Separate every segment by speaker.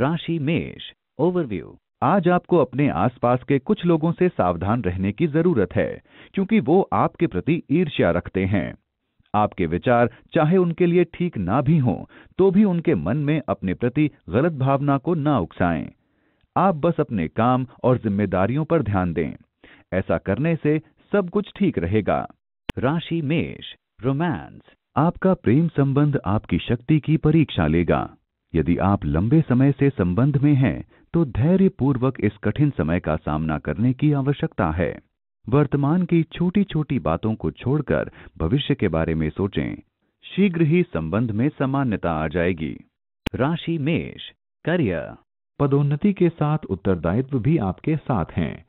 Speaker 1: राशि मेष ओवरव्यू आज आपको अपने आसपास के कुछ लोगों से सावधान रहने की जरूरत है क्योंकि वो आपके प्रति ईर्ष्या रखते हैं आपके विचार चाहे उनके लिए ठीक ना भी हों तो भी उनके मन में अपने प्रति गलत भावना को ना उकसाएं आप बस अपने काम और जिम्मेदारियों पर ध्यान दें ऐसा करने से सब कुछ ठीक रहेगा राशि मेष रोमांस आपका प्रेम संबंध आपकी शक्ति की परीक्षा लेगा यदि आप लंबे समय से संबंध में हैं तो धैर्य पूर्वक इस कठिन समय का सामना करने की आवश्यकता है वर्तमान की छोटी छोटी बातों को छोड़कर भविष्य के बारे में सोचें शीघ्र ही संबंध में सामान्यता आ जाएगी राशि मेष करियर पदोन्नति के साथ उत्तरदायित्व भी आपके साथ हैं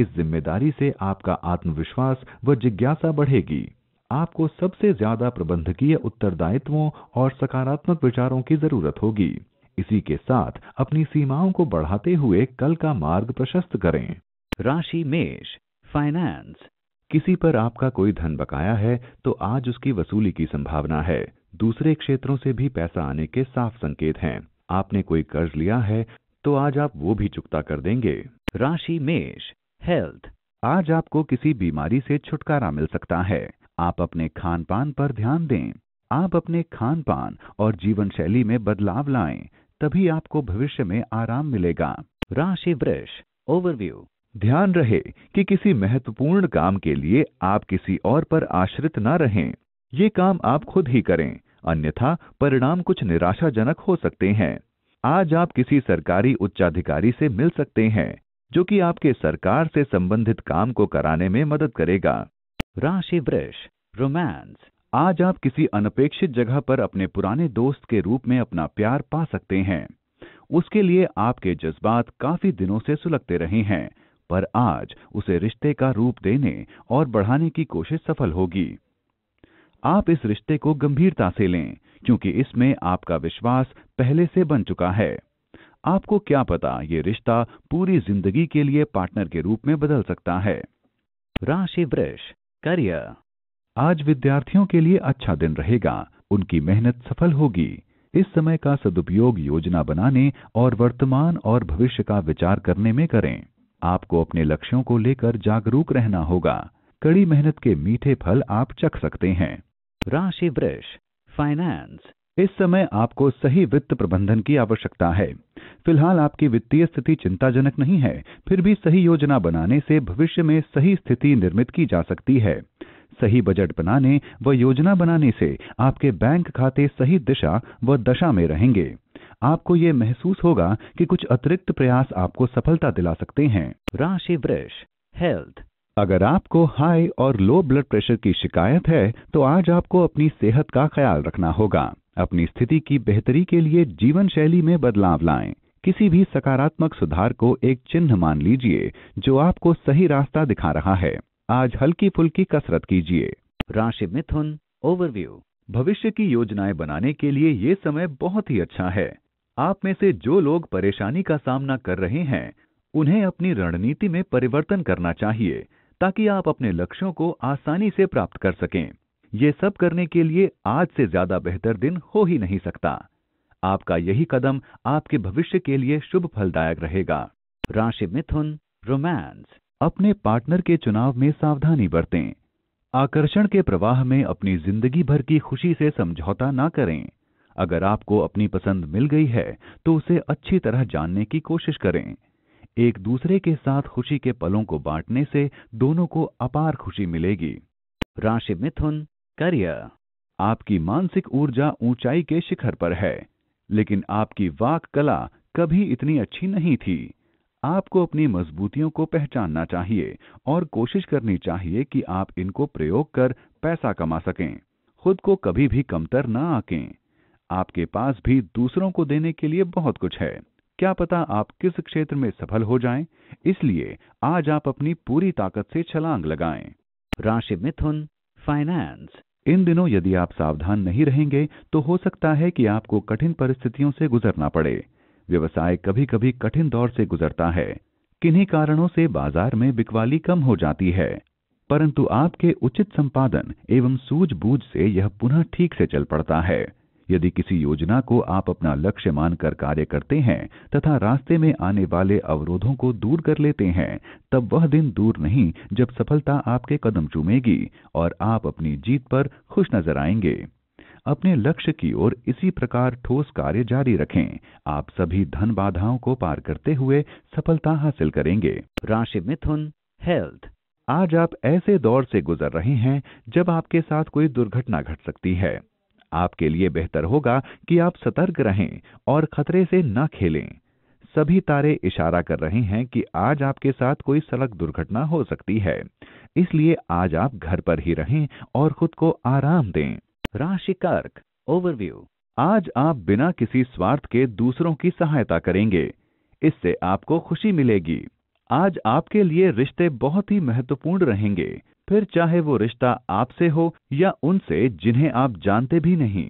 Speaker 1: इस जिम्मेदारी से आपका आत्मविश्वास व जिज्ञासा बढ़ेगी आपको सबसे ज्यादा प्रबंधकीय उत्तरदायित्वों और सकारात्मक विचारों की जरूरत होगी इसी के साथ अपनी सीमाओं को बढ़ाते हुए कल का मार्ग प्रशस्त करें राशि मेष फाइनेंस किसी पर आपका कोई धन बकाया है तो आज उसकी वसूली की संभावना है दूसरे क्षेत्रों से भी पैसा आने के साफ संकेत हैं आपने कोई कर्ज लिया है तो आज आप वो भी चुकता कर देंगे राशि मेष हेल्थ आज आपको किसी बीमारी से छुटकारा मिल सकता है आप अपने खान पान पर ध्यान दें आप अपने खान पान और जीवन शैली में बदलाव लाएं तभी आपको भविष्य में आराम मिलेगा राशि वृक्ष ओवरव्यू ध्यान रहे कि किसी महत्वपूर्ण काम के लिए आप किसी और पर आश्रित न रहें ये काम आप खुद ही करें अन्यथा परिणाम कुछ निराशाजनक हो सकते हैं आज आप किसी सरकारी उच्चाधिकारी से मिल सकते हैं जो कि आपके सरकार से संबंधित काम को कराने में मदद करेगा राशि वृष रोमांस आज आप किसी अनपेक्षित जगह पर अपने पुराने दोस्त के रूप में अपना प्यार पा सकते हैं उसके लिए आपके जज्बात काफी दिनों से सुलगते रहे हैं पर आज उसे रिश्ते का रूप देने और बढ़ाने की कोशिश सफल होगी आप इस रिश्ते को गंभीरता से लें क्योंकि इसमें आपका विश्वास पहले से बन चुका है आपको क्या पता ये रिश्ता पूरी जिंदगी के लिए पार्टनर के रूप में बदल सकता है राशि वृष करियर आज विद्यार्थियों के लिए अच्छा दिन रहेगा उनकी मेहनत सफल होगी इस समय का सदुपयोग योजना बनाने और वर्तमान और भविष्य का विचार करने में करें आपको अपने लक्ष्यों को लेकर जागरूक रहना होगा कड़ी मेहनत के मीठे फल आप चख सकते हैं राशि वृक्ष फाइनेंस इस समय आपको सही वित्त प्रबंधन की आवश्यकता है फिलहाल आपकी वित्तीय स्थिति चिंताजनक नहीं है फिर भी सही योजना बनाने से भविष्य में सही स्थिति निर्मित की जा सकती है सही बजट बनाने व योजना बनाने से आपके बैंक खाते सही दिशा व दशा में रहेंगे आपको ये महसूस होगा कि कुछ अतिरिक्त प्रयास आपको सफलता दिला सकते हैं राशि वृक्ष हेल्थ अगर आपको हाई और लो ब्लड प्रेशर की शिकायत है तो आज आपको अपनी सेहत का ख्याल रखना होगा अपनी स्थिति की बेहतरी के लिए जीवन शैली में बदलाव लाएं किसी भी सकारात्मक सुधार को एक चिन्ह मान लीजिए जो आपको सही रास्ता दिखा रहा है आज हल्की फुल्की कसरत कीजिए राशि मिथुन ओवरव्यू भविष्य की योजनाएं बनाने के लिए ये समय बहुत ही अच्छा है आप में से जो लोग परेशानी का सामना कर रहे हैं उन्हें अपनी रणनीति में परिवर्तन करना चाहिए ताकि आप अपने लक्ष्यों को आसानी से प्राप्त कर सकें ये सब करने के लिए आज से ज्यादा बेहतर दिन हो ही नहीं सकता आपका यही कदम आपके भविष्य के लिए शुभ फलदायक रहेगा राशि मिथुन रोमांस अपने पार्टनर के चुनाव में सावधानी बरतें आकर्षण के प्रवाह में अपनी जिंदगी भर की खुशी से समझौता ना करें अगर आपको अपनी पसंद मिल गई है तो उसे अच्छी तरह जानने की कोशिश करें एक दूसरे के साथ खुशी के पलों को बांटने से दोनों को अपार खुशी मिलेगी राशि मिथुन करियर आपकी मानसिक ऊर्जा ऊंचाई के शिखर पर है लेकिन आपकी वाक कला कभी इतनी अच्छी नहीं थी आपको अपनी मजबूतियों को पहचानना चाहिए और कोशिश करनी चाहिए कि आप इनको प्रयोग कर पैसा कमा सकें खुद को कभी भी कमतर न आकें आपके पास भी दूसरों को देने के लिए बहुत कुछ है क्या पता आप किस क्षेत्र में सफल हो जाएं? इसलिए आज आप अपनी पूरी ताकत से छलांग लगाएं। राशि मिथुन फाइनेंस इन दिनों यदि आप सावधान नहीं रहेंगे तो हो सकता है कि आपको कठिन परिस्थितियों से गुजरना पड़े व्यवसाय कभी कभी कठिन दौर से गुजरता है किन्हीं कारणों से बाजार में बिकवाली कम हो जाती है परंतु आपके उचित संपादन एवं सूझबूझ से यह पुनः ठीक से चल पड़ता है यदि किसी योजना को आप अपना लक्ष्य मानकर कार्य करते हैं तथा रास्ते में आने वाले अवरोधों को दूर कर लेते हैं तब वह दिन दूर नहीं जब सफलता आपके कदम चूमेगी और आप अपनी जीत पर खुश नजर आएंगे अपने लक्ष्य की ओर इसी प्रकार ठोस कार्य जारी रखें आप सभी धन बाधाओं को पार करते हुए सफलता हासिल करेंगे राशि मिथुन हेल्थ आज आप ऐसे दौर से गुजर रहे हैं जब आपके साथ कोई दुर्घटना घट सकती है आपके लिए बेहतर होगा कि आप सतर्क रहें और खतरे से न खेलें सभी तारे इशारा कर रहे हैं कि आज आपके साथ कोई सड़क दुर्घटना हो सकती है इसलिए आज आप घर पर ही रहें और खुद को आराम दें राशि कर्क ओवरव्यू आज आप बिना किसी स्वार्थ के दूसरों की सहायता करेंगे इससे आपको खुशी मिलेगी आज आपके लिए रिश्ते बहुत ही महत्वपूर्ण रहेंगे फिर चाहे वो रिश्ता आपसे हो या उनसे जिन्हें आप जानते भी नहीं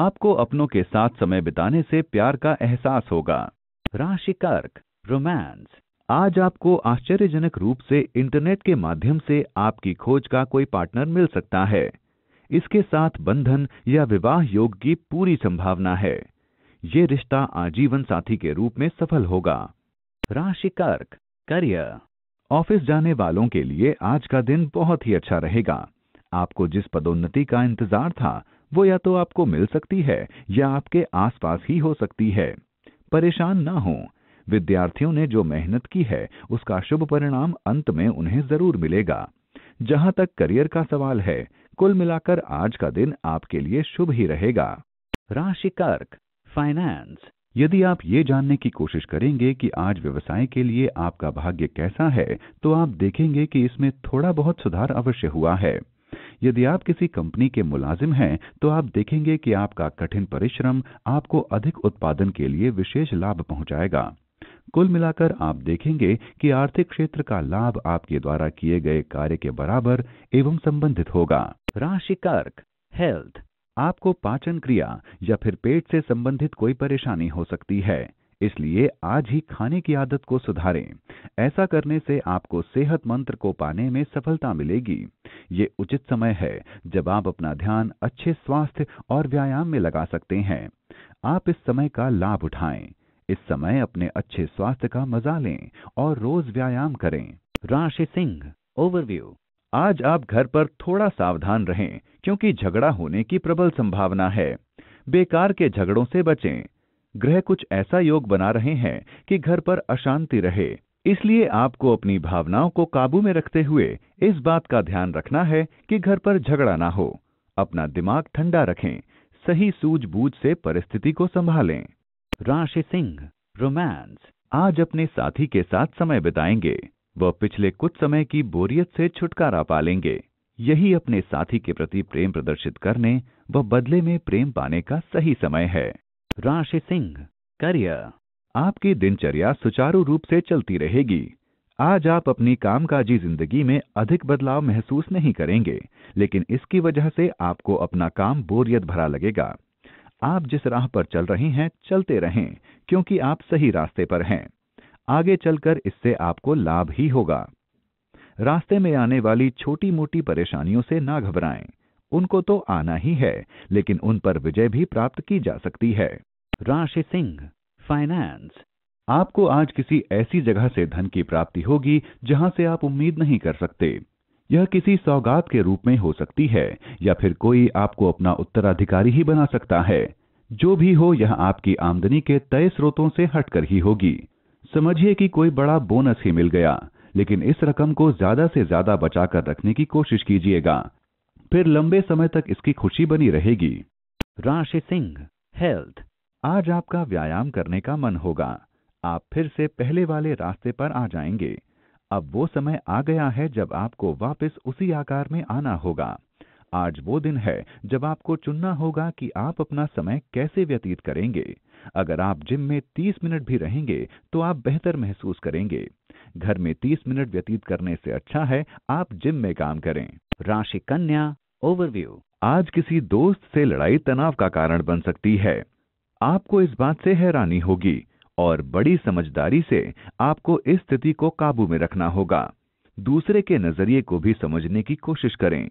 Speaker 1: आपको अपनों के साथ समय बिताने से प्यार का एहसास होगा राशि कर्क रोमांस आज आपको आश्चर्यजनक रूप से इंटरनेट के माध्यम से आपकी खोज का कोई पार्टनर मिल सकता है इसके साथ बंधन या विवाह योग की पूरी संभावना है ये रिश्ता आजीवन साथी के रूप में सफल होगा राशि कर्क करियर ऑफिस जाने वालों के लिए आज का दिन बहुत ही अच्छा रहेगा आपको जिस पदोन्नति का इंतजार था वो या तो आपको मिल सकती है या आपके आसपास ही हो सकती है परेशान ना हो विद्यार्थियों ने जो मेहनत की है उसका शुभ परिणाम अंत में उन्हें जरूर मिलेगा जहां तक करियर का सवाल है कुल मिलाकर आज का दिन आपके लिए शुभ ही रहेगा राशि कर्क फाइनेंस यदि आप ये जानने की कोशिश करेंगे कि आज व्यवसाय के लिए आपका भाग्य कैसा है तो आप देखेंगे कि इसमें थोड़ा बहुत सुधार अवश्य हुआ है यदि आप किसी कंपनी के मुलाजिम हैं तो आप देखेंगे कि आपका कठिन परिश्रम आपको अधिक उत्पादन के लिए विशेष लाभ पहुंचाएगा कुल मिलाकर आप देखेंगे कि आर्थिक क्षेत्र का लाभ आपके द्वारा किए गए कार्य के बराबर एवं संबंधित होगा राशि कर्क हेल्थ आपको पाचन क्रिया या फिर पेट से संबंधित कोई परेशानी हो सकती है इसलिए आज ही खाने की आदत को सुधारें ऐसा करने से आपको सेहत मंत्र को पाने में सफलता मिलेगी ये उचित समय है जब आप अपना ध्यान अच्छे स्वास्थ्य और व्यायाम में लगा सकते हैं आप इस समय का लाभ उठाएं इस समय अपने अच्छे स्वास्थ्य का मजा लें और रोज व्यायाम करें राशि सिंह ओवरव्यू आज आप घर पर थोड़ा सावधान रहें क्योंकि झगड़ा होने की प्रबल संभावना है बेकार के झगड़ों से बचें ग्रह कुछ ऐसा योग बना रहे हैं कि घर पर अशांति रहे इसलिए आपको अपनी भावनाओं को काबू में रखते हुए इस बात का ध्यान रखना है कि घर पर झगड़ा ना हो अपना दिमाग ठंडा रखें सही सूझबूझ से परिस्थिति को संभालें राशि सिंह रोमांस आज अपने साथी के साथ समय बिताएंगे वह पिछले कुछ समय की बोरियत से छुटकारा पा लेंगे यही अपने साथी के प्रति प्रेम प्रदर्शित करने व बदले में प्रेम पाने का सही समय है राशि सिंह करियर आपकी दिनचर्या सुचारू रूप से चलती रहेगी आज आप अपनी कामकाजी जिंदगी में अधिक बदलाव महसूस नहीं करेंगे लेकिन इसकी वजह से आपको अपना काम बोरियत भरा लगेगा आप जिस राह पर चल रहे हैं चलते रहें क्योंकि आप सही रास्ते पर हैं आगे चलकर इससे आपको लाभ ही होगा रास्ते में आने वाली छोटी मोटी परेशानियों से ना घबराएं उनको तो आना ही है लेकिन उन पर विजय भी प्राप्त की जा सकती है राशि सिंह फाइनेंस आपको आज किसी ऐसी जगह से धन की प्राप्ति होगी जहां से आप उम्मीद नहीं कर सकते यह किसी सौगात के रूप में हो सकती है या फिर कोई आपको अपना उत्तराधिकारी ही बना सकता है जो भी हो यह आपकी आमदनी के तय स्रोतों से हटकर ही होगी समझिए कि कोई बड़ा बोनस ही मिल गया लेकिन इस रकम को ज्यादा से ज्यादा बचाकर रखने की कोशिश कीजिएगा फिर लंबे समय तक इसकी खुशी बनी रहेगी राशि सिंह हेल्थ आज आपका व्यायाम करने का मन होगा आप फिर से पहले वाले रास्ते पर आ जाएंगे अब वो समय आ गया है जब आपको वापस उसी आकार में आना होगा आज वो दिन है जब आपको चुनना होगा कि आप अपना समय कैसे व्यतीत करेंगे अगर आप जिम में 30 मिनट भी रहेंगे तो आप बेहतर महसूस करेंगे घर में 30 मिनट व्यतीत करने से अच्छा है आप जिम में काम करें राशि कन्या ओवरव्यू आज किसी दोस्त से लड़ाई तनाव का कारण बन सकती है आपको इस बात से हैरानी होगी और बड़ी समझदारी से आपको इस स्थिति को काबू में रखना होगा दूसरे के नजरिए को भी समझने की कोशिश करें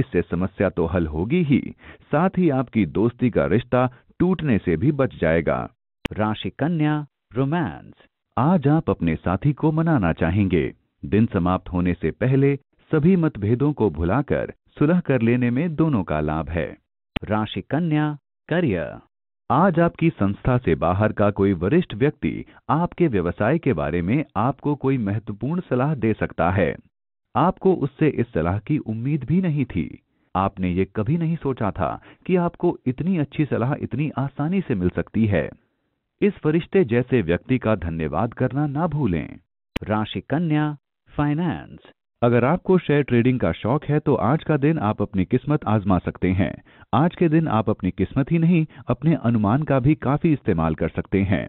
Speaker 1: इससे समस्या तो हल होगी ही साथ ही आपकी दोस्ती का रिश्ता टूटने से भी बच जाएगा राशि कन्या
Speaker 2: रोमांस
Speaker 1: आज आप अपने साथी को मनाना चाहेंगे दिन समाप्त होने से पहले सभी मतभेदों को भुलाकर सुलह कर लेने में दोनों का लाभ है राशि कन्या करियर आज आपकी संस्था से बाहर का कोई वरिष्ठ व्यक्ति आपके व्यवसाय के बारे में आपको कोई महत्वपूर्ण सलाह दे सकता है आपको उससे इस सलाह की उम्मीद भी नहीं थी आपने ये कभी नहीं सोचा था कि आपको इतनी अच्छी सलाह इतनी आसानी से मिल सकती है इस फरिश्ते जैसे व्यक्ति का धन्यवाद करना ना भूलें राशि कन्या फाइनेंस अगर आपको शेयर ट्रेडिंग का शौक है तो आज का दिन आप अपनी किस्मत आजमा सकते हैं आज के दिन आप अपनी किस्मत ही नहीं अपने अनुमान का भी काफी इस्तेमाल कर सकते हैं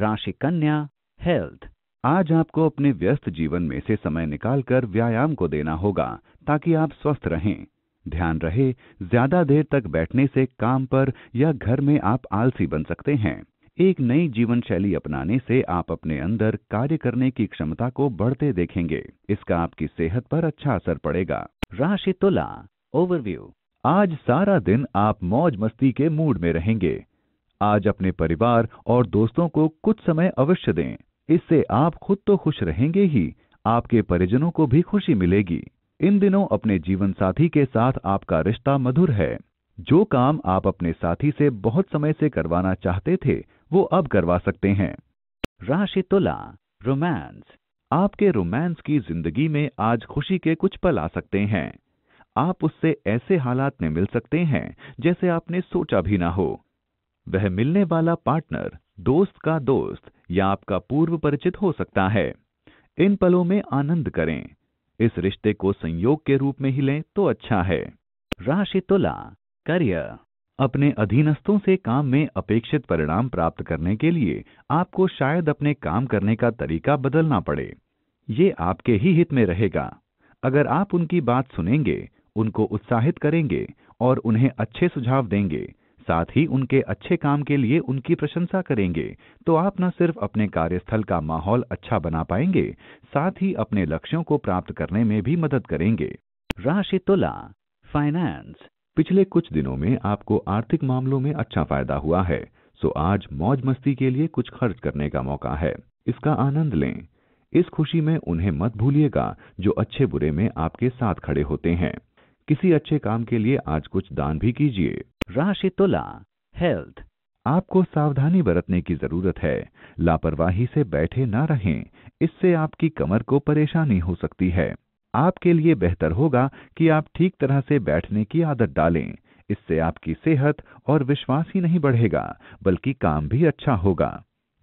Speaker 1: राशि कन्या हेल्थ आज आपको अपने व्यस्त जीवन में से समय निकालकर व्यायाम को देना होगा ताकि आप स्वस्थ रहें ध्यान रहे ज्यादा देर तक बैठने से काम पर या घर में आप आलसी बन सकते हैं एक नई जीवन शैली अपनाने से आप अपने अंदर कार्य करने की क्षमता को बढ़ते देखेंगे इसका आपकी सेहत पर अच्छा असर पड़ेगा राशि तुला ओवरव्यू आज सारा दिन आप मौज मस्ती के मूड में रहेंगे आज अपने परिवार और दोस्तों को कुछ समय अवश्य दें इससे आप खुद तो खुश रहेंगे ही आपके परिजनों को भी खुशी मिलेगी इन दिनों अपने जीवन साथी के साथ आपका रिश्ता मधुर है जो काम आप अपने साथी से बहुत समय से करवाना चाहते थे वो अब करवा सकते हैं राशि तुला रोमांस आपके रोमांस की जिंदगी में आज खुशी के कुछ पल आ सकते हैं आप उससे ऐसे हालात में मिल सकते हैं जैसे आपने सोचा भी ना हो वह मिलने वाला पार्टनर दोस्त का दोस्त या आपका पूर्व परिचित हो सकता है इन पलों में आनंद करें इस रिश्ते को संयोग के रूप में ही लें तो अच्छा है राशि तुला कार्य अपने अधीनस्थों से काम में अपेक्षित परिणाम प्राप्त करने के लिए आपको शायद अपने काम करने का तरीका बदलना पड़े ये आपके ही हित में रहेगा अगर आप उनकी बात सुनेंगे उनको उत्साहित करेंगे और उन्हें अच्छे सुझाव देंगे साथ ही उनके अच्छे काम के लिए उनकी प्रशंसा करेंगे तो आप न सिर्फ अपने कार्यस्थल का माहौल अच्छा बना पाएंगे साथ ही अपने लक्ष्यों को प्राप्त करने में भी मदद करेंगे राशि तुला फाइनेंस पिछले कुछ दिनों में आपको आर्थिक मामलों में अच्छा फायदा हुआ है सो तो आज मौज मस्ती के लिए कुछ खर्च करने का मौका है इसका आनंद लें इस खुशी में उन्हें मत भूलिएगा जो अच्छे बुरे में आपके साथ खड़े होते हैं किसी अच्छे काम के लिए आज कुछ दान भी कीजिए राशि तुला तो हेल्थ आपको सावधानी बरतने की जरूरत है लापरवाही से बैठे ना रहें इससे आपकी कमर को परेशानी हो सकती है आपके लिए बेहतर होगा कि आप ठीक तरह से बैठने की आदत डालें इससे आपकी सेहत और विश्वास ही नहीं बढ़ेगा बल्कि काम भी अच्छा होगा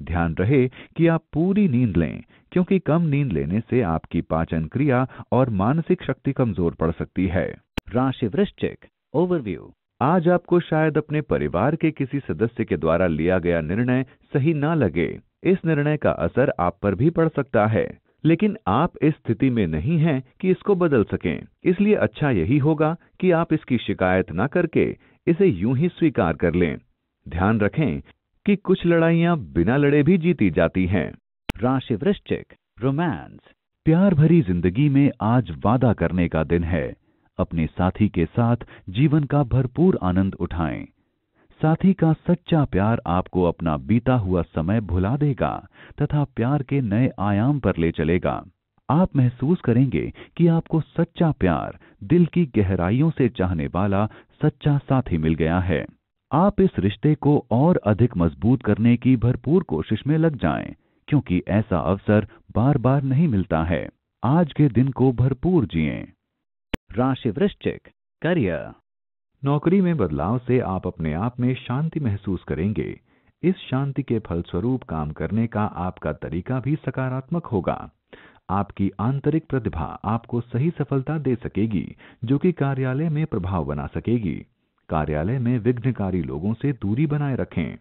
Speaker 1: ध्यान रहे कि आप पूरी नींद लें क्योंकि कम नींद लेने से आपकी पाचन क्रिया और मानसिक शक्ति कमजोर पड़ सकती है राशि वृश्चिक ओवरव्यू आज आपको शायद अपने परिवार के किसी सदस्य के द्वारा लिया गया निर्णय सही ना लगे इस निर्णय का असर आप पर भी पड़ सकता है लेकिन आप इस स्थिति में नहीं हैं कि इसको बदल सकें इसलिए अच्छा यही होगा कि आप इसकी शिकायत ना करके इसे यूं ही स्वीकार कर लें ध्यान रखें कि कुछ लड़ाइयां बिना लड़े भी जीती जाती हैं राशि वृश्चिक रोमांस प्यार भरी जिंदगी में आज वादा करने का दिन है अपने साथी के साथ जीवन का भरपूर आनंद उठाएं साथी का सच्चा प्यार आपको अपना बीता हुआ समय भुला देगा तथा प्यार के नए आयाम पर ले चलेगा आप महसूस करेंगे कि आपको सच्चा प्यार दिल की गहराइयों से चाहने वाला सच्चा साथी मिल गया है आप इस रिश्ते को और अधिक मजबूत करने की भरपूर कोशिश में लग जाएं, क्योंकि ऐसा अवसर बार बार नहीं मिलता है आज के दिन को भरपूर जिएं। राशि वृश्चिक करियर नौकरी में बदलाव से आप अपने आप में शांति महसूस करेंगे इस शांति के फलस्वरूप काम करने का आपका तरीका भी सकारात्मक होगा आपकी आंतरिक प्रतिभा आपको सही सफलता दे सकेगी जो कि कार्यालय में प्रभाव बना सकेगी कार्यालय में विघ्नकारी लोगों से दूरी बनाए रखें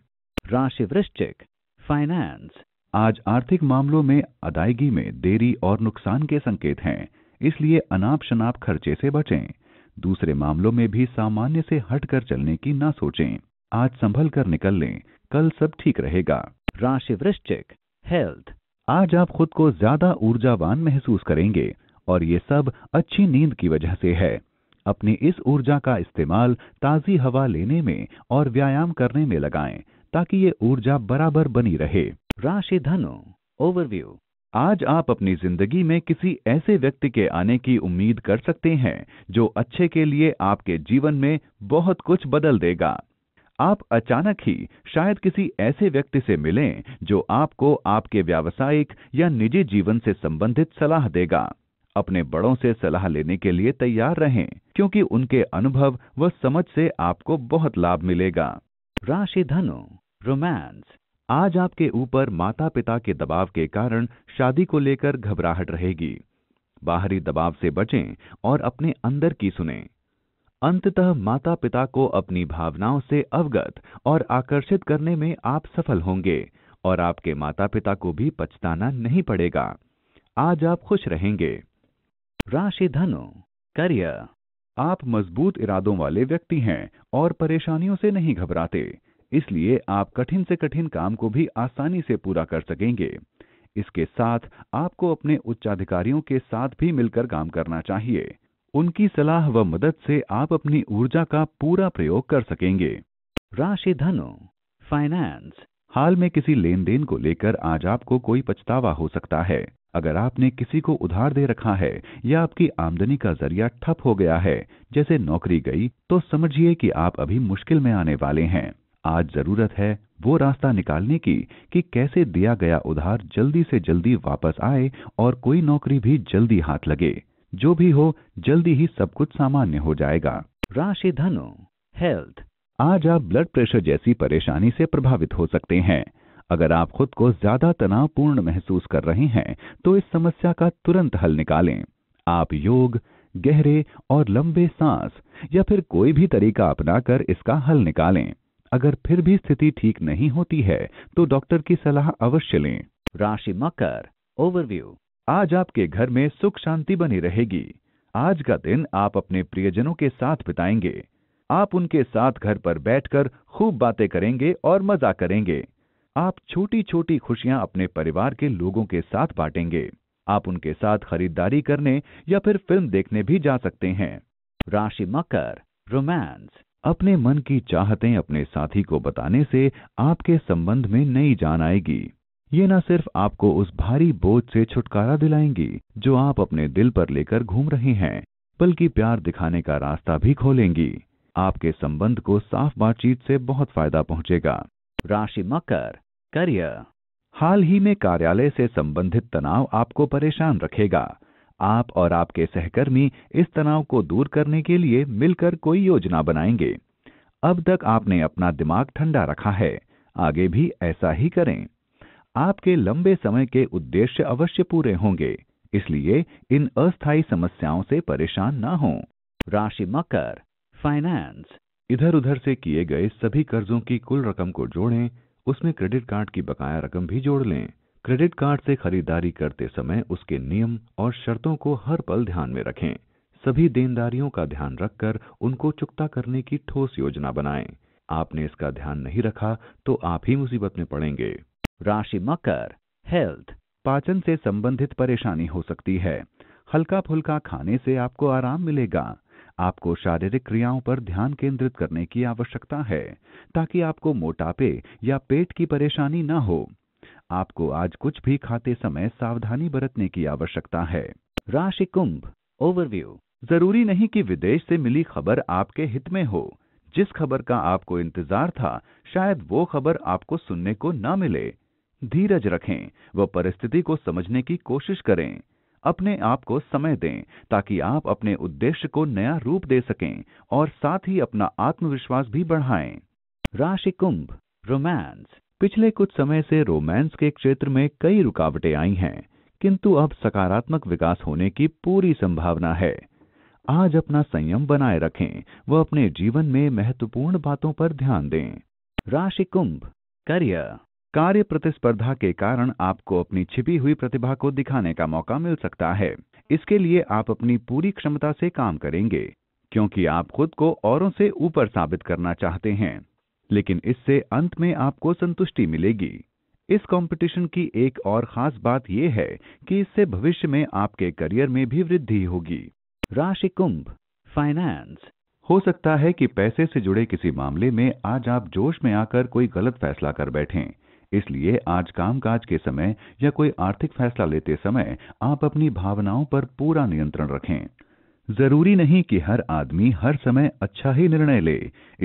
Speaker 1: राशि वृश्चिक
Speaker 2: फाइनेंस
Speaker 1: आज आर्थिक मामलों में अदायगी में देरी और नुकसान के संकेत हैं इसलिए अनाप शनाप खर्चे से बचें दूसरे मामलों में भी सामान्य से हटकर चलने की ना सोचें आज संभल कर निकल लें कल सब ठीक रहेगा राशि वृश्चिक हेल्थ आज आप खुद को ज्यादा ऊर्जावान महसूस करेंगे और ये सब अच्छी नींद की वजह से है अपनी इस ऊर्जा का इस्तेमाल ताज़ी हवा लेने में और व्यायाम करने में लगाएं ताकि ये ऊर्जा बराबर बनी रहे राशि धनु ओवरव्यू आज आप अपनी जिंदगी में किसी ऐसे व्यक्ति के आने की उम्मीद कर सकते हैं जो अच्छे के लिए आपके जीवन में बहुत कुछ बदल देगा आप अचानक ही शायद किसी ऐसे व्यक्ति से मिलें जो आपको आपके व्यावसायिक या निजी जीवन से संबंधित सलाह देगा अपने बड़ों से सलाह लेने के लिए तैयार रहें क्योंकि उनके अनुभव व समझ से आपको बहुत लाभ मिलेगा राशि धनु रोमांस आज आपके ऊपर माता पिता के दबाव के कारण शादी को लेकर घबराहट रहेगी बाहरी दबाव से बचें और अपने अंदर की सुने अंततः माता पिता को अपनी भावनाओं से अवगत और आकर्षित करने में आप सफल होंगे और आपके माता पिता को भी पछताना नहीं पड़ेगा आज आप खुश रहेंगे राशि धनु करियर आप मजबूत इरादों वाले व्यक्ति हैं और परेशानियों से नहीं घबराते इसलिए आप कठिन से कठिन काम को भी आसानी से पूरा कर सकेंगे इसके साथ आपको अपने उच्चाधिकारियों के साथ भी मिलकर काम करना चाहिए उनकी सलाह व मदद से आप अपनी ऊर्जा का पूरा प्रयोग कर सकेंगे राशि धनु
Speaker 2: फाइनेंस
Speaker 1: हाल में किसी लेन देन को लेकर आज आपको कोई पछतावा हो सकता है अगर आपने किसी को उधार दे रखा है या आपकी आमदनी का जरिया ठप हो गया है जैसे नौकरी गई तो समझिए कि आप अभी मुश्किल में आने वाले हैं आज जरूरत है वो रास्ता निकालने की कि कैसे दिया गया उधार जल्दी से जल्दी वापस आए और कोई नौकरी भी जल्दी हाथ लगे जो भी हो जल्दी ही सब कुछ सामान्य हो जाएगा राशि धनु हेल्थ आज आप ब्लड प्रेशर जैसी परेशानी से प्रभावित हो सकते हैं अगर आप खुद को ज्यादा तनावपूर्ण महसूस कर रहे हैं तो इस समस्या का तुरंत हल निकालें आप योग गहरे और लंबे सांस या फिर कोई भी तरीका अपनाकर इसका हल निकालें अगर फिर भी स्थिति ठीक नहीं होती है तो डॉक्टर की सलाह अवश्य लें राशि मकर ओवरव्यू आज आपके घर में सुख शांति बनी रहेगी आज का दिन आप अपने प्रियजनों के साथ बिताएंगे आप उनके साथ घर पर बैठकर खूब बातें करेंगे और मजा करेंगे आप छोटी छोटी खुशियां अपने परिवार के लोगों के साथ बांटेंगे आप उनके साथ खरीदारी करने या फिर फिल्म देखने भी जा सकते हैं राशि मकर रोमांस अपने मन की चाहतें अपने साथी को बताने से आपके संबंध में नई जान आएगी ये न सिर्फ आपको उस भारी बोझ से छुटकारा दिलाएंगी जो आप अपने दिल पर लेकर घूम रहे हैं बल्कि प्यार दिखाने का रास्ता भी खोलेंगी आपके संबंध को साफ बातचीत से बहुत फायदा पहुंचेगा राशि मकर करियर हाल ही में कार्यालय से संबंधित तनाव आपको परेशान रखेगा आप और आपके सहकर्मी इस तनाव को दूर करने के लिए मिलकर कोई योजना बनाएंगे अब तक आपने अपना दिमाग ठंडा रखा है आगे भी ऐसा ही करें आपके लंबे समय के उद्देश्य अवश्य पूरे होंगे इसलिए इन अस्थायी समस्याओं से परेशान ना हों राशि मकर
Speaker 2: फाइनेंस
Speaker 1: इधर उधर से किए गए सभी कर्जों की कुल रकम को जोड़ें उसमें क्रेडिट कार्ड की बकाया रकम भी जोड़ लें क्रेडिट कार्ड से खरीदारी करते समय उसके नियम और शर्तों को हर पल ध्यान में रखें सभी देनदारियों का ध्यान रखकर उनको चुकता करने की ठोस योजना बनाएं आपने इसका ध्यान नहीं रखा तो आप ही मुसीबत में पड़ेंगे राशि मकर हेल्थ पाचन से संबंधित परेशानी हो सकती है हल्का फुल्का खाने से आपको आराम मिलेगा आपको शारीरिक क्रियाओं पर ध्यान केंद्रित करने की आवश्यकता है ताकि आपको मोटापे या पेट की परेशानी न हो आपको आज कुछ भी खाते समय सावधानी बरतने की आवश्यकता है राशि कुंभ ओवरव्यू जरूरी नहीं कि विदेश से मिली खबर आपके हित में हो जिस खबर का आपको इंतजार था शायद वो खबर आपको सुनने को ना मिले धीरज रखें व परिस्थिति को समझने की कोशिश करें अपने आप को समय दें ताकि आप अपने उद्देश्य को नया रूप दे सकें और साथ ही अपना आत्मविश्वास भी बढ़ाएं राशि कुंभ रोमांस पिछले कुछ समय से रोमांस के क्षेत्र में कई रुकावटें आई हैं किंतु अब सकारात्मक विकास होने की पूरी संभावना है आज अपना संयम बनाए रखें व अपने जीवन में महत्वपूर्ण बातों पर ध्यान दें राशि कुंभ करियर कार्य प्रतिस्पर्धा के कारण आपको अपनी छिपी हुई प्रतिभा को दिखाने का मौका मिल सकता है इसके लिए आप अपनी पूरी क्षमता से काम करेंगे क्योंकि आप खुद को औरों से ऊपर साबित करना चाहते हैं लेकिन इससे अंत में आपको संतुष्टि मिलेगी इस कंपटीशन की एक और खास बात यह है कि इससे भविष्य में आपके करियर में भी वृद्धि होगी राशि कुंभ फाइनेंस हो सकता है कि पैसे से जुड़े किसी मामले में आज आप जोश में आकर कोई गलत फैसला कर बैठे इसलिए आज कामकाज के समय या कोई आर्थिक फैसला लेते समय आप अपनी भावनाओं पर पूरा नियंत्रण रखें जरूरी नहीं कि हर आदमी हर समय अच्छा ही निर्णय ले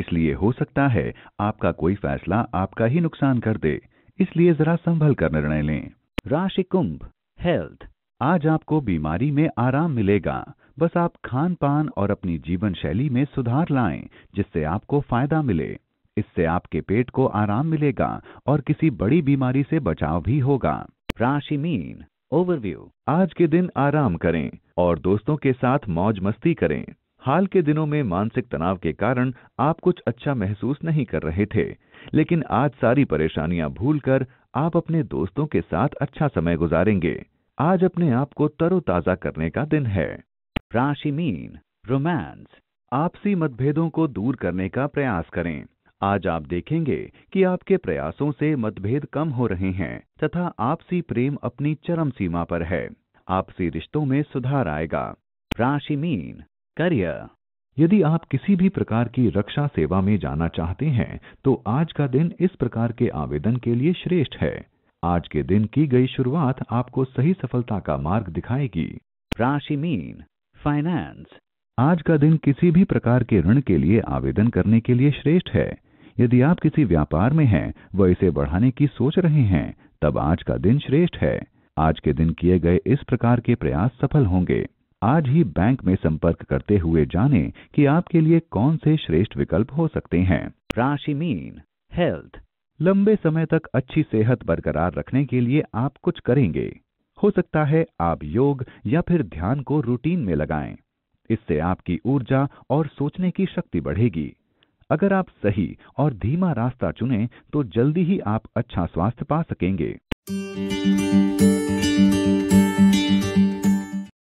Speaker 1: इसलिए हो सकता है आपका कोई फैसला आपका ही नुकसान कर दे इसलिए जरा संभल कर निर्णय लें राशि कुंभ हेल्थ आज आपको बीमारी में आराम मिलेगा बस आप खान पान और अपनी जीवन शैली में सुधार लाएं जिससे आपको फायदा मिले इससे आपके पेट को आराम मिलेगा और किसी बड़ी बीमारी से बचाव भी होगा राशि मीन ओवरव्यू आज के दिन आराम करें और दोस्तों के साथ मौज मस्ती करें हाल के दिनों में मानसिक तनाव के कारण आप कुछ अच्छा महसूस नहीं कर रहे थे लेकिन आज सारी परेशानियां भूलकर आप अपने दोस्तों के साथ अच्छा समय गुजारेंगे आज अपने आप को तरोताजा करने का दिन है राशि मीन रोमांस आपसी मतभेदों को दूर करने का प्रयास करें आज आप देखेंगे कि आपके प्रयासों से मतभेद कम हो रहे हैं तथा आपसी प्रेम अपनी चरम सीमा पर है आपसी रिश्तों में सुधार आएगा राशि मीन करियर यदि आप किसी भी प्रकार की रक्षा सेवा में जाना चाहते हैं तो आज का दिन इस प्रकार के आवेदन के लिए श्रेष्ठ है आज के दिन की गई शुरुआत आपको सही सफलता का मार्ग दिखाएगी राशि मीन फाइनेंस आज का दिन किसी भी प्रकार के ऋण के लिए आवेदन करने के लिए श्रेष्ठ है यदि आप किसी व्यापार में हैं व इसे बढ़ाने की सोच रहे हैं तब आज का दिन श्रेष्ठ है आज के दिन किए गए इस प्रकार के प्रयास सफल होंगे आज ही बैंक में संपर्क करते हुए जाने कि आपके लिए कौन से श्रेष्ठ विकल्प हो सकते हैं राशि मीन हेल्थ लंबे समय तक अच्छी सेहत बरकरार रखने के लिए आप कुछ करेंगे हो सकता है आप योग या फिर ध्यान को रूटीन में लगाएं इससे आपकी ऊर्जा और सोचने की शक्ति बढ़ेगी अगर आप सही और धीमा रास्ता चुने तो जल्दी ही आप अच्छा स्वास्थ्य पा सकेंगे